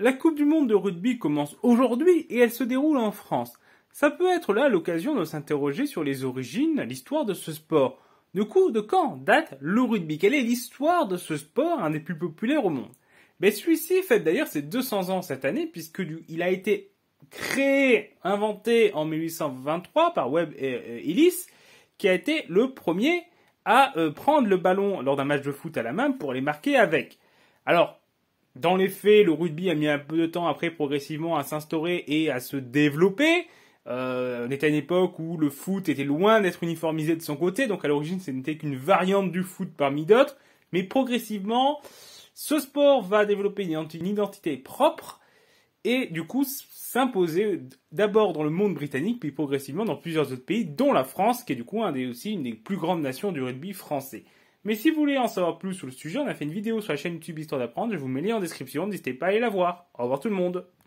La Coupe du Monde de rugby commence aujourd'hui et elle se déroule en France. Ça peut être là l'occasion de s'interroger sur les origines, l'histoire de ce sport. De coup, de quand date le rugby Quelle est l'histoire de ce sport, un des plus populaires au monde Mais ben, celui-ci fête d'ailleurs ses 200 ans cette année, puisque il a été créé, inventé en 1823 par Webb et euh, Ellis, qui a été le premier à euh, prendre le ballon lors d'un match de foot à la main pour les marquer avec. Alors, dans les faits, le rugby a mis un peu de temps après progressivement à s'instaurer et à se développer. Euh, on était à une époque où le foot était loin d'être uniformisé de son côté, donc à l'origine ce n'était qu'une variante du foot parmi d'autres, mais progressivement ce sport va développer une identité propre et du coup s'imposer d'abord dans le monde britannique, puis progressivement dans plusieurs autres pays, dont la France, qui est du coup aussi une des plus grandes nations du rugby français. Mais si vous voulez en savoir plus sur le sujet, on a fait une vidéo sur la chaîne YouTube Histoire d'apprendre, je vous mets le lien en description, n'hésitez pas à aller la voir. Au revoir tout le monde